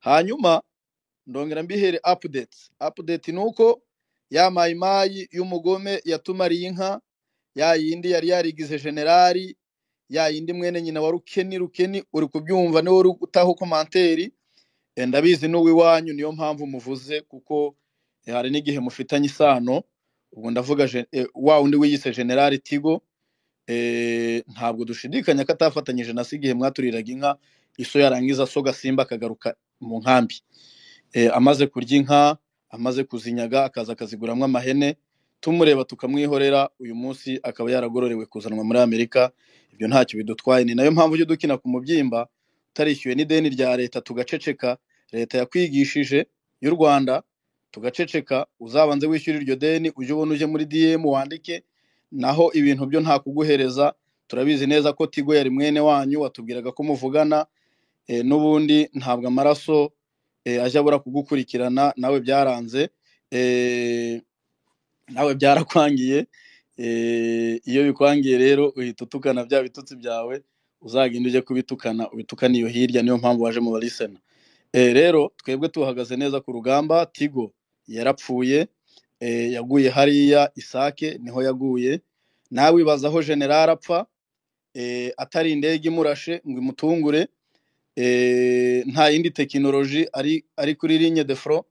hanyuma ndongera mbihere apudeti apudeti ni uko ya mayimayi y'umugome yatumariye inka ya yindi yari yarigize generali ya yindi mwene nyina wa rukeni rukeni uri kubyumva niwe uri utaho komanteri eh, ndabizi n'uw'iwanyu niyo mpamvu muvuze kuko eh, hari n'igihe mufitanye isano ubwo ndavuga eh, wa undi wiyise generali tigo ntabwo dushidikanya ko atafatanyije na se igihe mwaturiraga inka iso yarangiza so gasimba akagaruka mu nkambi eh, amaze kurya inka amaze kuzinyaga akaza akaziguramo amahene tumureba tukamwihorera uyu munsi akaba yaragororewe kuzanwa muri amerika ibyo ntacyo bidutwaye ni nayo mpamvu ujya dukina ku mubyimba utarishyuwe n'ideni rya leta tugaceceka leta yakwigishije y'u rwanda tugaceceka uzabanze wishyura iryo deni ujye ubona ujye muri dm wandike naho ibintu byo nta kuguhereza turabizi neza ko tigo yari mwene wanyu watubwiraga ko muvugana Eh, n'ubundi ntabwo amaraso eh, ajya abura kugukurikirana nawe byaranze eh, nawe byarakwangiye iyo bikwangiye rero uhita utukana bya bitutsi byawe uzagenda ujye kubitukana ubitukana iyo hirya niyo mpamvu waje mu barisena rero twebwe tuhagaze neza ku rugamba tigo yarapfuye yaguye hariya isake niho yaguye nawe wibaza aho generari apfa atari indege imurashe ngo imutungure Eh, nta yindi tekinoloji ari ari kuri rinye de foro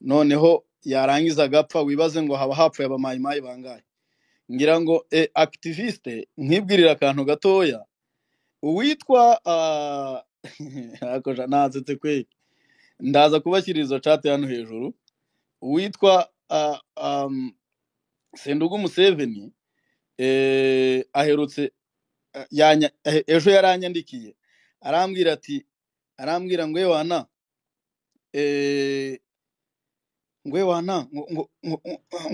noneho yarangiza agapfa wibaze ngo haba hapfuye abamayimayi bangahe ngira ngo e eh, akitiviste nkibwirira akantu gatoya uwitwa ah, ntansetse kwe ndaza kubashyirira izo cate hano hejuru uwitwa ah, sendugu museveni eh, aherutse ejo yaranyandikiye arambwira ati arambwira ngo wana ngwe wana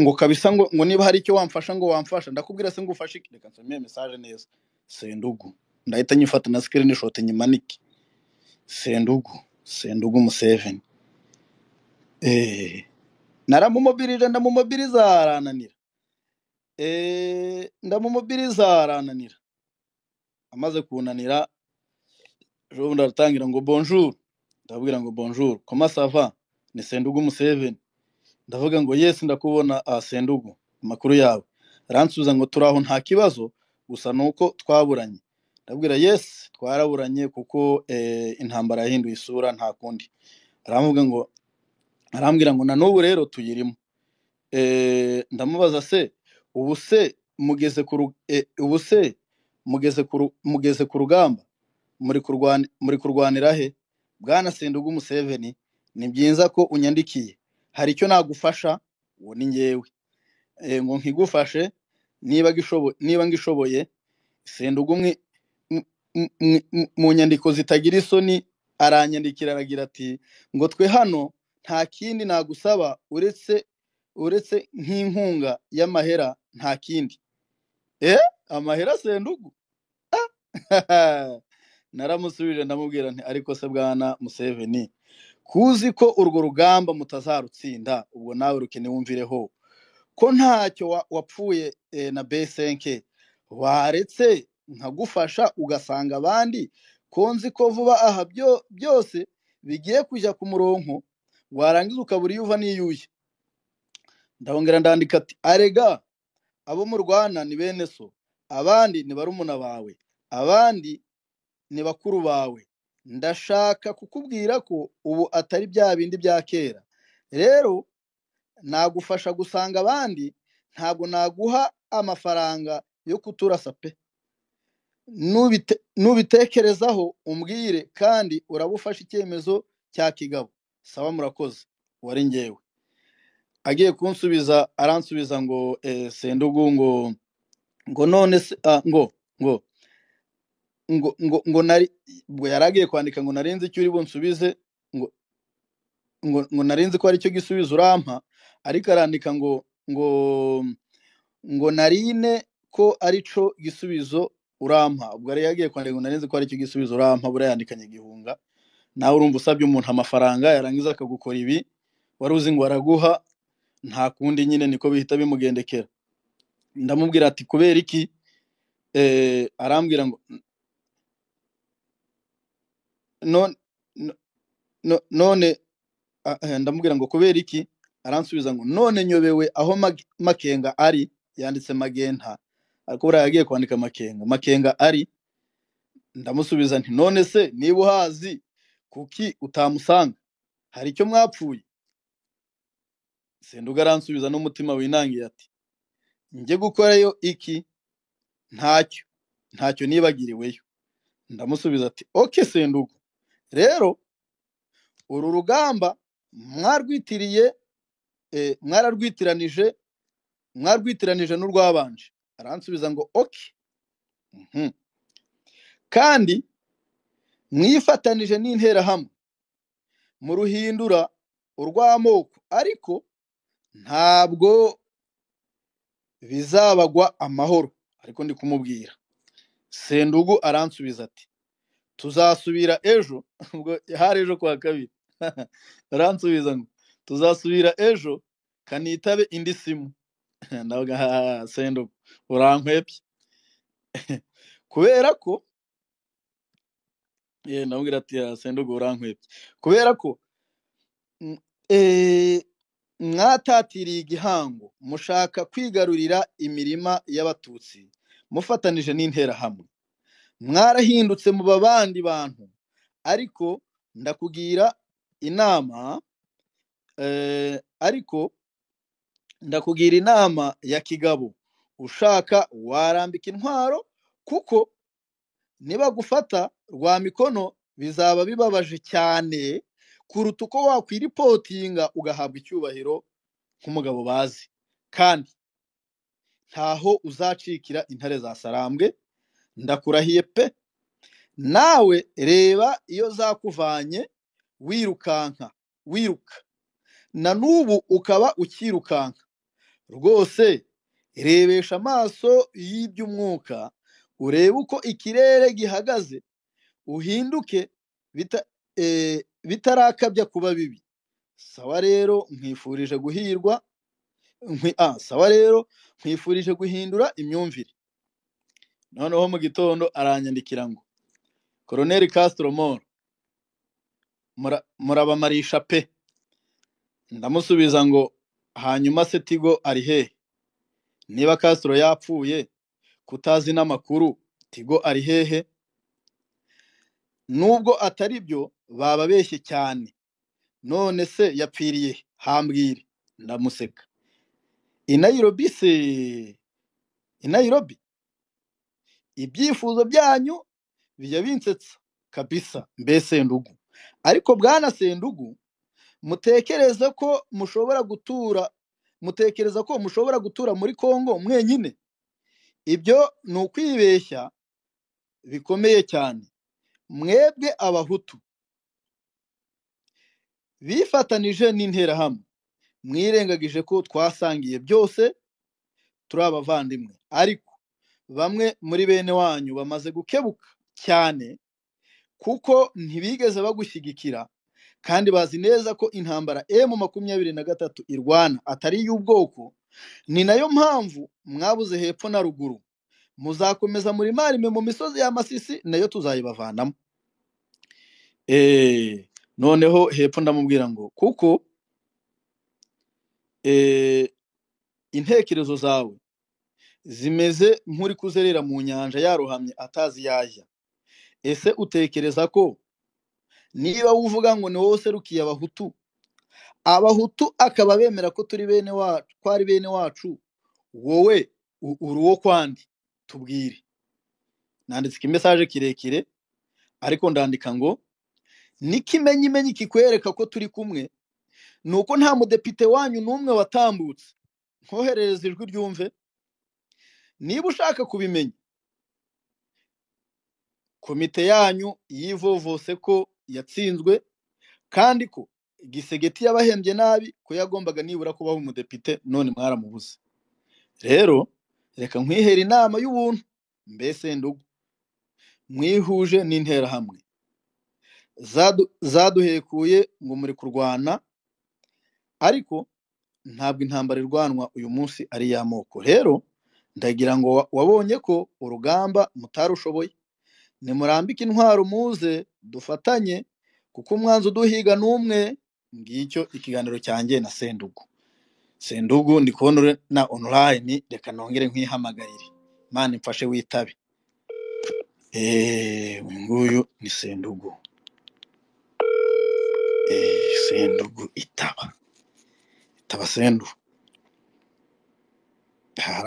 ngo kabisa ngo ngo niba hari icyo wamfasha ngo wamfasha ndakubwira se ngo ufashe reka nsomeye mesaje neza sendugu ndahita nyifata na screenshot nyimanike sendugu sendugu museveni eh, naramumobirije ndamumobiriza arananira eh, ndamumobiriza arananira amaze kunanira ejo bundi aratangira ngo bonjour ndabwira ngo bonjour koma sava ni sendugu museveni ndavuga ngo yesi ndakubona aha sendugu amakuru yawe aransubiza ngo turi aho nta kibazo gusa ni uko twaburanye ndabwira yesi twaraburanye kuko eh, intambara yahinduye isura nta kundi aravuga ngo arambwira ngo na n'ubu rero tuyirimo eh, ndamubaza se ubu se mugeze ku eh, mugeze ku rugamba muri kurwanira he bwana Sendugu Museveni ni byiza ko unyandikiye hari icyo nagufasha uwo ni ngewe ngo nkigufashe niba niba ngishoboye sindugu umwe mu nyandiko zitagira isoni aranyandikira aragira ati ngo twe hano nta kindi nagusaba uretse uretse nk'inkunga y'amahera nta kindi eh amahera Sendugu ah! naramusubije ndamubwira nti ariko se bwana museveni kuzi ko urwo rugamba mutazarutsinda ubwo nawe rukene wumvireho ko ntacyo wapfuye eh, na besenke waretse nkagufasha ugasanga abandi konzi ko vuba aha byose bigiye kujya ku murongo warangiza ukabura iyo uva n'iyuye ndabongera ndandika ati arega abo mu rwanda ni bene so abandi ni barumuna bawe abandi ni bakuru bawe ndashaka kukubwira ko ubu atari bya bindi bya kera rero nagufasha gusanga abandi ntabwo naguha amafaranga yo kuturasa pe nubitekerezaho umbwire kandi urabufashe icyemezo cya kigabo saba murakoze wari ngewe agiye kunsubiza aransubiza ngo eh, sendugu ngo ngo none ah, ngo ngo ngo ngo ngo nari ubwo yari agiye kwandika ngo narinze icyo uri bunsubize ngo ngo ngo narinzi ko cyo gisubizo urampa ariko arandika ngo ngo ngo narine ko ari cyo gisubizo urampa ubwo yari yagiye kwandika ngo narinzi ko ari cyo gisubizo urampa buriya yandikanye igihunga nawe urumva usabye umuntu amafaranga yarangiza akagukora ibi wari uzi ngo araguha nta kundi nyine niko bihita bimugendekera ndamubwira ati kubera iki eh, arambwira ngo none none ah, eh, ndamubwira ngo kubera iki aransubiza ngo none nyobewe aho makenga ari yanditse magenta ariko buriya yagiye kwandika makenga makenga ari ndamusubiza nti none se niba uhazi kuki utamusanga hari icyo mwapfuye senduga aransubiza n'umutima winangiye ati njye gukorayo iki ntacyo ntacyo nibagiriweyo ndamusubiza ati oke senduga rero uru rugamba mwarwitiriye eh, mwararwitiranije mwarwitiranije n'urwabanje aransubiza ngo oke mhm. kandi mwifatanije n'interahamwe muruhindura urw'amoko ariko ntabwo bizabagwa amahoro ariko ndi kumubwira sendugu aransubiza ati tuzasubira ejo ubwo hari ejo kwa kabiri baransubiza ngo tuzasubira ejo kanitabe indi simu ndavuga senda urankwepye kubera ko ye ndamubwira ati senda urankwepye kubera ko e, mwatatiriye igihango mushaka kwigarurira imirima y'abatutsi mufatanije n'interahamwe mwarahindutse mu abandi bantu ariko ndakugira inama eh, ariko ndakugira inama ya kigabo ushaka warambika intwaro kuko niba gufata rwa mikono bizaba bibabaje cyane kuruta uko wakwiripotinga ugahabwa icyubahiro nk'umugabo bazi kandi ntaho uzacikira intare za sarambwe ndakurahiye pe nawe reba iyo zakuvanye wirukanka wiruka na n'ubu ukaba ukirukanka rwose rebesha amaso y'iby'umwuka urebe uko ikirere gihagaze uhinduke e, bitarakabya kuba bibi sawa rero nkwifurije guhirwa sawa rero nkwifurije guhindura imyumvire noneho mu gitondo aranyandikira ngo koroneri Castro Moro murabamarisha pe ndamusubiza ngo hanyuma se tigo ari hehe niba Castro yapfuye kutazi n'amakuru tigo ari hehe nubwo atari byo bababeshye cyane none se yapfiriye hambwire ndamuseka i Nairobi se i Nairobi ibyifuzo byanyu bijya binsetsa kabisa mbe sendugu ariko bwana sendugu mutekereza ko mushobora gutura mutekereza ko mushobora gutura muri congo mwenyine ibyo ni ukwibeshya bikomeye cyane mwebwe abahutu bifatanije n'interahamwe mwirengagije ko twasangiye byose turi abavandimwe ariko bamwe muri bene wanyu bamaze gukebuka cyane kuko ntibigeze bagushyigikira kandi bazi neza ko intambara emu makumyabiri na gatatu irwana atari iy'ubwoko ni nayo mpamvu mwabuze hepfo na ruguru muzakomeza muri marime mu misozi ya masisi nayo tuzayibavanamo eh, noneho hepfo ndamubwira ngo kuko eh, intekerezo zawe zimeze nk'uri kuzerera mu nyanja yarohamye atazi yajya ese utekereza ko niba uvuga ngo ni wowe userukiye abahutu abahutu akaba bemera ko turi bene wacu ko ari bene wacu wowe uri uwo kwandi tubwire nanditse ikimesaje kirekire ariko ndandika ngo n'ikimenyimenyi kikwereka ko turi kumwe ni uko nta mudepite wanyu n'umwe watambutse nkoherereza ijwi ryumve niba ushaka kubimenya komite yanyu yivovose ko yatsinzwe kandi ko gisegeti yabahembye nabi ko yagombaga nibura kubaho umudepite none mwaramubuze rero reka nkwihera inama y'ubuntu mbese ndugu mwihuje n'interahamwe zaduhekuye ngo muri kurwana ariko ntabwo intambara irwanwa uyu munsi ari iy'amoko rero ndagira ngo wabonye ko urugamba mutarushoboye nimurambike intwaro muze dufatanye kuko umwanzu uduhiga n'umwe ngicyo ikiganiro cyanjye na sendugu sendugu ndi kubona na online reka nongere nkihamagarire imana imfashe witabe uyu nguyu ni sendugu sendugu itaba itaba sendu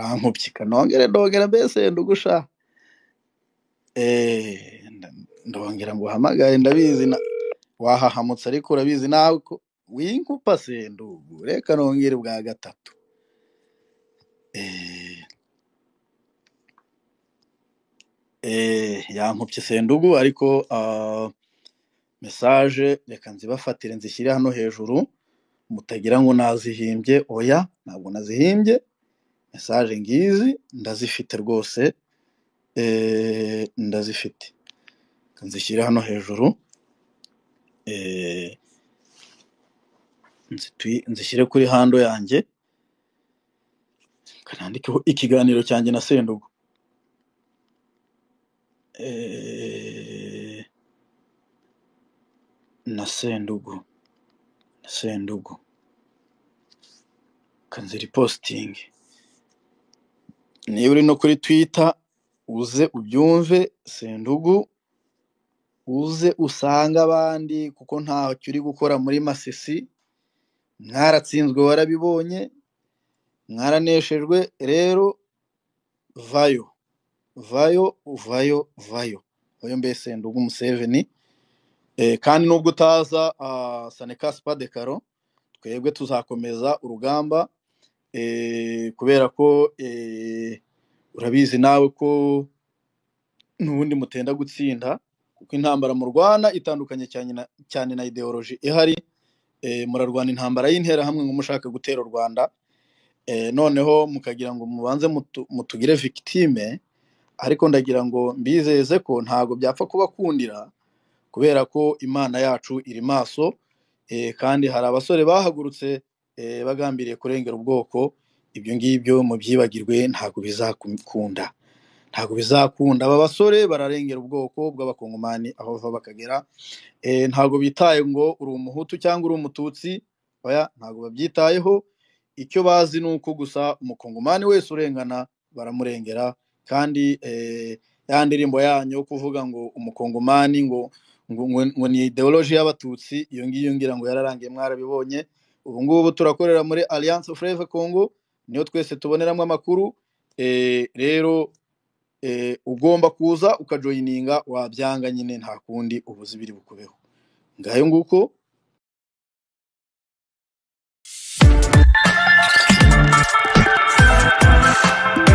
arankubye nongere ndongera mbese ndugusha eh, ndongera ngo uhamagare ndabizi wahahamutse ariko urabizi nawe ko winkupa sendugu reka nongere bwa gatatu eh, eh, yankubye sendugu ariko ah, mesaje reka nzibafatire nzishyire hano hejuru mutagira ngo nazihimbye oya ntabwo nazihimbye mesaje ngizi ndazifite rwose eh, ndazifite nzishyira hano hejuru eh, nzishyire kuri hando yanjye nandikeho ikiganiro cyanjye na sendugu eh, na sendugu na sendugu kanzira ipositingi niba uri no kuri twita uze ubyumve sendugu uze usange abandi kuko ntacyo uri gukora muri masisi mwaratsinzwe warabibonye mwaraneshejwe rero vayo vayo vayo vayo vayo mbe sendugu umuseveni eh, kandi nubwo utaza ah, saneka sipa twebwe tuzakomeza urugamba Eh, kubera ko eh, urabizi nawe ko n'ubundi mutenda gutsinda kuko intambara mu Rwanda itandukanye cyane na ideoloji ihari eh, murarwana intambara y'interahamwe ngo mushaka gutera u Rwanda noneho mukagira ngo mubanze mutugire victime ariko ndagira ngo mbizeze ko ntabwo byapfa kubakundira kubera ko imana yacu iri maso kandi hari abasore bahagurutse Eh, bagambiriye kurengera ubwoko ibyo ngibyo mubyibagirwe ntabwo bizakunda ntabwo bizakunda aba basore bararengera ubwoko bw'abakongomani aho bava bakagera eh, ntabwo bitaye ngo uri umuhutu cyangwa uri umututsi ntabwo babyitayeho icyo bazi ni uko gusa umukongomani wese urengana baramurengera kandi eh, ya ndirimbo yanyu yo kuvuga ngo umukongomani ngo ngo ni ideoloji y'abatutsi iyo ngiyo ngira ngo yararangiye mwarabibonye ubu ngubu turakorera muri alliance Fleuve Congo niyo twese tuboneramo amakuru eh, rero eh, ugomba kuza ukajoyininga wabyanga nyine nta kundi ubuzi biri bukubeho ngayo nguko Thank you.